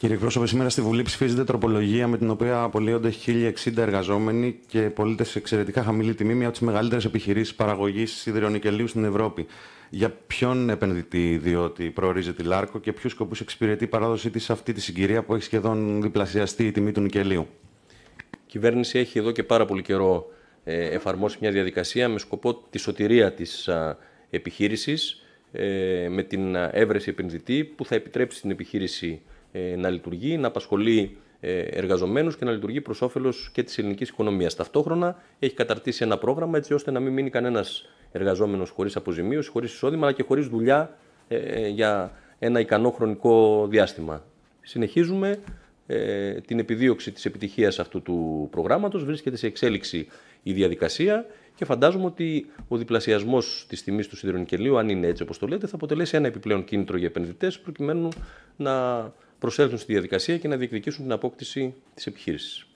Κύριε Πρόσωπε, σήμερα στη Βουλή ψηφίζεται τροπολογία με την οποία απολύονται 1.060 εργαζόμενοι και πολίτες σε εξαιρετικά χαμηλή τιμή, μια από τις μεγαλύτερες επιχειρήσεις παραγωγής σιδηρονικελίου στην Ευρώπη. Για ποιον επενδυτή διότι προορίζεται η Λάρκο και ποιους σκοπούς εξυπηρετεί η παράδοση της σε αυτή τη συγκυρία που έχει σχεδόν διπλασιαστεί η τιμή του νικελίου. Η κυβέρνηση έχει εδώ και πάρα πολύ καιρό ε, εφαρμόσει μια διαδικασία με σκοπό τη σωτηρία της επιχείρησης ε, με την έβρεση επενδυτή που θα επιτρέψει την επιχείρηση ε, να λειτουργεί, να απασχολεί ε, εργαζομένους και να λειτουργεί προς όφελος και της ελληνικής οικονομίας. Ταυτόχρονα έχει καταρτήσει ένα πρόγραμμα έτσι ώστε να μην μείνει κανένας εργαζόμενος χωρίς αποζημίωση, χωρίς εισόδημα αλλά και χωρίς δουλειά ε, για ένα ικανό χρονικό διάστημα. Συνεχίζουμε την επιδίωξη της επιτυχίας αυτού του προγράμματος. Βρίσκεται σε εξέλιξη η διαδικασία και φαντάζομαι ότι ο διπλασιασμός της τιμής του σιδηρονικελίου, αν είναι έτσι όπως το λέτε, θα αποτελέσει ένα επιπλέον κίνητρο για επενδυτές προκειμένου να προσέλθουν στη διαδικασία και να διεκδικήσουν την απόκτηση της επιχείρησης.